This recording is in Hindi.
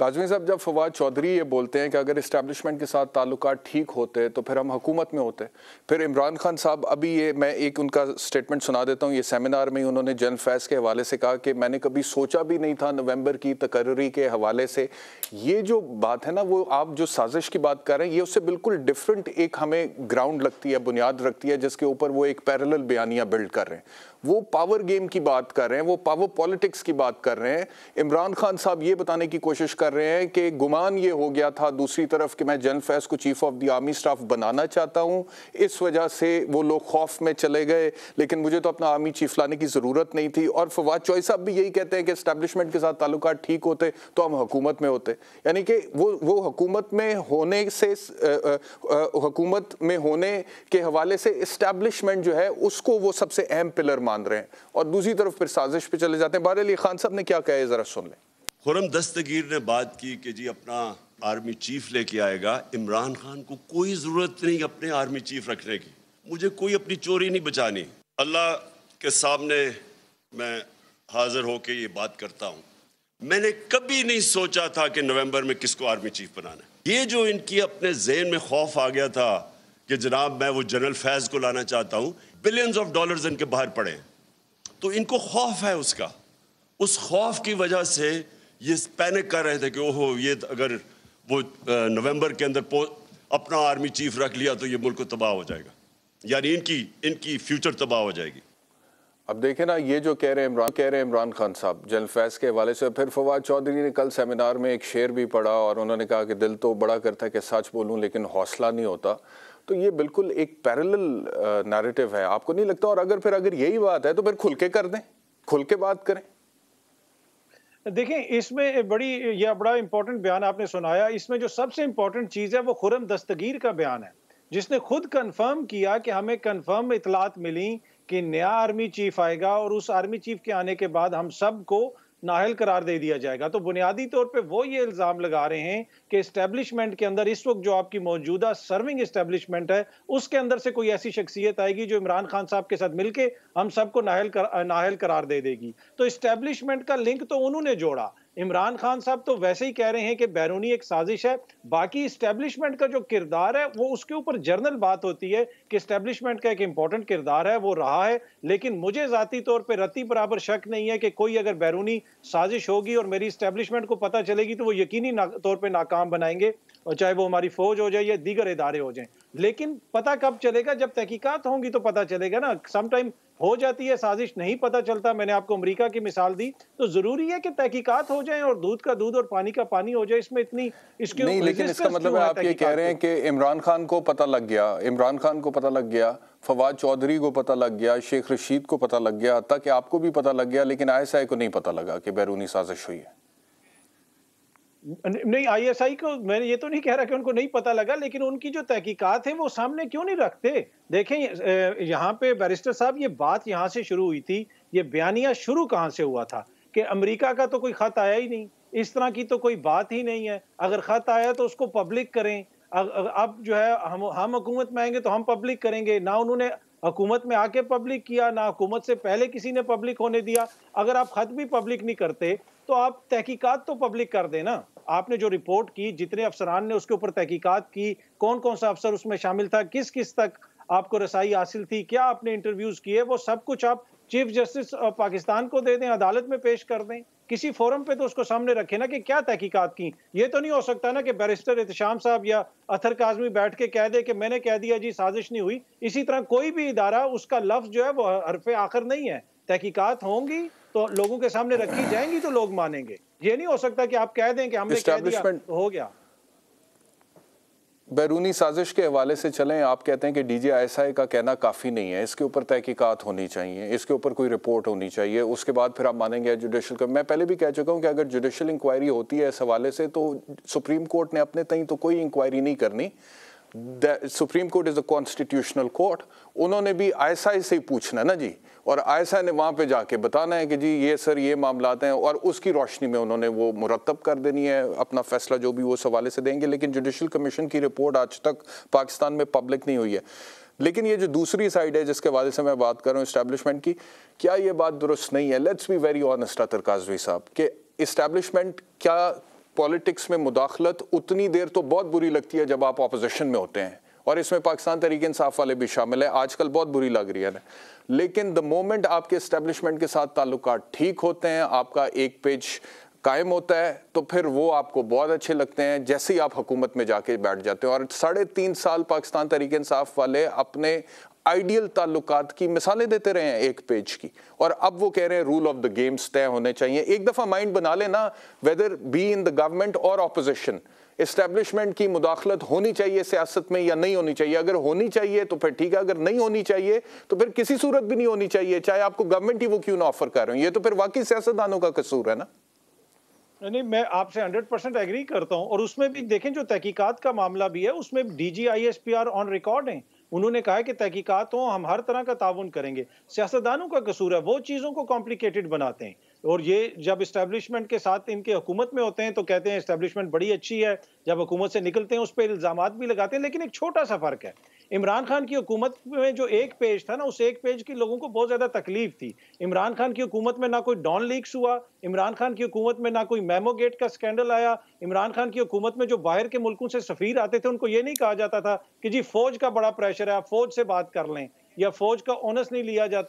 काजमी साहब जब फवाद चौधरी ये बोलते हैं कि अगर इस्टेबलिशमेंट के साथ ताल्लुक ठीक होते तो फिर हम हुकूमत में होते फिर इमरान खान साहब अभी ये मैं एक उनका स्टेटमेंट सुना देता हूँ ये सेमिनार में ही उन्होंने जन फैस के हवाले से कहा कि मैंने कभी सोचा भी नहीं था नवंबर की तकर्री के हवाले से ये जो बात है ना वो आप जो साजिश की बात कर रहे हैं ये उससे बिल्कुल डिफरेंट एक हमें ग्राउंड लगती है बुनियाद रखती है जिसके ऊपर वो एक पैरल बयानिया बिल्ड कर रहे हैं वो पावर गेम की बात कर रहे हैं वो पावर पॉलिटिक्स की बात कर रहे हैं इमरान खान साहब ये बताने की कोशिश कर रहे हैं कि गुमान ये हो गया था दूसरी तरफ कि मैं जनरल फैज को chief of the army staff बनाना चाहता हूँ इस वजह से वो लोग खौफ में चले गए लेकिन मुझे तो अपना आर्मी चीफ लाने की ज़रूरत नहीं थी और फवाद चौई साहब भी यही कहते हैं कि इस्टेबलिशमेंट के साथ ताल्लुक ठीक होते तो हम हुकूमत में होते यानी कि वो वो हुकूमत में होने से हुकूमत में होने के हवाले से इस्टेबलिशमेंट जो है उसको वो सबसे अहम पिलर मान रहे हैं और दूसरी तरफ फिर साजिश पे चले जाते हैं अली खान साहब ने क्या कहा है ज़रा सुन लें खुरम दस्तगीर ने बात की कि जी अपना आर्मी चीफ लेके आएगा इमरान खान को कोई ज़रूरत नहीं अपने आर्मी चीफ रखने की मुझे कोई अपनी चोरी नहीं बचानी अल्लाह के सामने मैं हाजिर होके ये बात करता हूँ मैंने कभी नहीं सोचा था कि नवंबर में किसको आर्मी चीफ बनाना ये जो इनकी अपने जेन में खौफ आ गया था कि जनाब मैं वो जनरल फैज़ को लाना चाहता हूं बिलियंस ऑफ डॉलर्स इनके बाहर पड़े तो इनको खौफ है उसका उस खौफ की वजह से ये पैनिक कर रहे थे कि ओहो ये अगर वो नवंबर के अंदर अपना आर्मी चीफ रख लिया तो ये मुल्क को तबाह हो जाएगा यानी इनकी इनकी फ्यूचर तबाह हो जाएगी अब देखें ना ये जो कह रहे हैं इमरान कह रहे हैं इमरान खान साहब जनरल फैज के हवाले से फिर फवाद चौधरी ने कल सेमिनार में एक शेर भी पढ़ा और उन्होंने कहा कि दिल तो बड़ा करता है कि सच बोलूँ लेकिन हौसला नहीं होता तो ये बिल्कुल एक पैरल नैरेटिव है आपको नहीं लगता और अगर फिर अगर यही बात है तो फिर खुल के कर दें खुल के बात करें देखें इसमें बड़ी यह बड़ा इंपॉर्टेंट बयान आपने सुनाया इसमें जो सबसे इंपॉर्टेंट चीज़ है वो खुरम दस्तगीर का बयान है जिसने खुद कंफर्म किया कि हमें कंफर्म इतलात मिली कि नया आर्मी चीफ आएगा और उस आर्मी चीफ के आने के बाद हम सबको नाहल करार दे दिया जाएगा तो बुनियादी तौर पर वो ये इल्ज़ाम लगा रहे हैं कि इस्टेब्लिशमेंट के अंदर इस वक्त जो आपकी मौजूदा सर्विंग इस्टेब्लिशमेंट है उसके अंदर से कोई ऐसी शख्सियत आएगी जो इमरान खान साहब के साथ मिलकर हम सबको नाहल कर, नाहल करार दे देगी तो इस्टेब्लिशमेंट का लिंक तो उन्होंने जोड़ा इमरान खान साहब तो वैसे ही कह रहे हैं कि बैरूनी एक साजिश है बाकी इस्टेब्लिशमेंट का जो किरदार है वो उसके ऊपर जर्नल बात होती है कि इस्टेब्लिशमेंट का एक इंपॉर्टेंट किरदार है वो रहा है लेकिन मुझे जतीी तौर पर रत्ती बराबर शक नहीं है कि कोई अगर बैरूनी साजिश होगी और मेरी इस्टेब्लिशमेंट को पता चलेगी तो वो यकीनी तौर पर नाकाम बनाएंगे और चाहे वो हमारी फौज हो जाए या दीगर इदारे हो जाए लेकिन पता कब चलेगा जब तहकीकत होंगी तो पता चलेगा ना समटाइम हो जाती है साजिश नहीं पता चलता मैंने आपको अमेरिका की मिसाल दी तो जरूरी है कि तहकीकात हो जाए और दूध का दूध और पानी का पानी हो जाए इसमें इतनी इसके नहीं लेकिन इसका मतलब आप ये कह रहे हैं कि इमरान खान को पता लग गया इमरान खान को पता लग गया फवाद चौधरी को पता लग गया शेख रशीद को पता लग गया तक आपको भी पता लग गया लेकिन आयसाई को नहीं पता लगा कि बैरूनी साजिश हुई है नहीं आईएसआई को मैं ये तो नहीं कह रहा कि उनको नहीं पता लगा लेकिन उनकी जो तहकीकात है वो सामने क्यों नहीं रखते देखें यहाँ पे बैरिस्टर साहब ये बात यहाँ से शुरू हुई थी ये बयानिया शुरू कहाँ से हुआ था कि अमेरिका का तो कोई खत आया ही नहीं इस तरह की तो कोई बात ही नहीं है अगर खत आया तो उसको पब्लिक करें अब जो है हम हम हुकूमत में आएंगे तो हम पब्लिक करेंगे ना उन्होंने हुकूमत में आके पब्लिक किया ना हुकूमत से पहले किसी ने पब्लिक होने दिया अगर आप खत भी पब्लिक नहीं करते तो आप तहकीकात तो पब्लिक कर देना आपने जो रिपोर्ट की जितने अफसरान ने उसके ऊपर तहकीकात की कौन कौन सा अफसर उसमें शामिल था किस किस तक आपको रसाई हासिल थी क्या आपने इंटरव्यूज किए वो सब कुछ आप चीफ जस्टिस पाकिस्तान को दे दें अदालत में पेश कर दें किसी फोरम पे तो उसको सामने रखे ना कि क्या तहकीकत की ये तो नहीं हो सकता ना कि बैरिस्टर इतशाम साहब या अथर काजमी बैठ के कह दे कि मैंने कह दिया जी साजिश नहीं हुई इसी तरह कोई भी इदारा उसका लफ्ज जो है वो हरफ आखिर नहीं है तहकीकत होंगी तो लोगों के सामने रखी जाएंगी तो लोग मानेंगे ये नहीं हो सकता कि आप कह दें कि हमने कह दिया हो गया बैरूनी साजिश के हवाले से चलें आप कहते हैं कि D G I S I का कहना काफ़ी नहीं है इसके ऊपर तहकीकत होनी चाहिए इसके ऊपर कोई रिपोर्ट होनी चाहिए उसके बाद फिर आप मानेंगे जुडिशल का मैं पहले भी कह चुका हूँ कि अगर जुडिशल इंक्वायरी होती है इस हवाले से तो सुप्रीम कोर्ट ने अपने तई तो कोई इंक्वायरी नहीं करनी supreme court is a constitutional court उन्होंने भी आईएसआई से ही पूछना ना जी और आईएसआई ने वहाँ पे जाके बताना है कि जी ये सर ये मामला हैं और उसकी रोशनी में उन्होंने वो मुरतब कर देनी है अपना फैसला जो भी वो उस हवाले से देंगे लेकिन जुडिशल कमीशन की रिपोर्ट आज तक पाकिस्तान में पब्लिक नहीं हुई है लेकिन ये जो दूसरी साइड है जिसके हवाले से मैं बात कर रहा हूँ इस्टेब्लिशमेंट की क्या ये बात दुरुस्त नहीं है let's be very honest Athar Kazvi साहब कि इस्टेब्लिशमेंट क्या पॉलिटिक्स में मुदाखलत उतनी देर तो बहुत बुरी लगती है जब आप अपोजिशन में होते हैं और इसमें पाकिस्तान तरीके इंसाफ वाले भी शामिल है आजकल बहुत बुरी लग रही है लेकिन द मोमेंट आपके इस्टेब्लिशमेंट के साथ ताल्लुक ठीक होते हैं आपका एक पेज कायम होता है तो फिर वो आपको बहुत अच्छे लगते हैं जैसे ही आप हुकूमत में जाके बैठ जाते हैं और साढ़े तीन साल पाकिस्तान तरीके इंसाफ वाले अपने आइडियल ताल्लुकात की मिसालें देते रहे हैं एक पेज की और अब वो कह रहे हैं रूल ऑफ द गेम्स तय होने चाहिए एक दफ़ा माइंड बना लेना whether be in the government और अपोजिशन इस्टेब्लिशमेंट की मुदाखलत होनी चाहिए सियासत में या नहीं होनी चाहिए अगर होनी चाहिए तो फिर ठीक है अगर नहीं होनी चाहिए तो फिर किसी सूरत भी नहीं होनी चाहिए चाहे आपको गवर्नमेंट ही वो क्यों ना ऑफर कर रहे हो ये तो फिर वाकई सियासतदानों का कसूर है ना नहीं मैं आपसे 100 परसेंट एग्री करता हूं और उसमें भी देखें जो तहकीकात का मामला भी है उसमें डी जी ऑन रिकॉर्ड है उन्होंने कहा कि तहकीकात हो हम हर तरह का ताउन करेंगे सियासतदानों का कसूर है वो चीज़ों को कॉम्प्लिकेटेड बनाते हैं और ये जब इस्टेब्लिशमेंट के साथ इनके हुकूमत में होते हैं तो कहते हैं इस्टेब्लिशमेंट बड़ी अच्छी है जब हुकूमत से निकलते हैं उस पर इल्ज़ाम भी लगाते हैं लेकिन एक छोटा सा फ़र्क है इमरान खान की हुकूमत में जो एक पेज था ना उस एक पेज की लोगों को बहुत ज़्यादा तकलीफ थी इमरान खान की हुकूमत में ना कोई डॉन लीक्स हुआ इमरान खान की हुकूमत में ना कोई मेमो गेट का स्कैंडल आया इमरान खान की हुकूमत में जो बाहर के मुल्कों से सफ़ीर आते थे उनको ये नहीं कहा जाता था कि जी फ़ौज का बड़ा प्रेशर है आप फ़ौज से बात कर लें या फ़ौज का ऑनस नहीं लिया जाता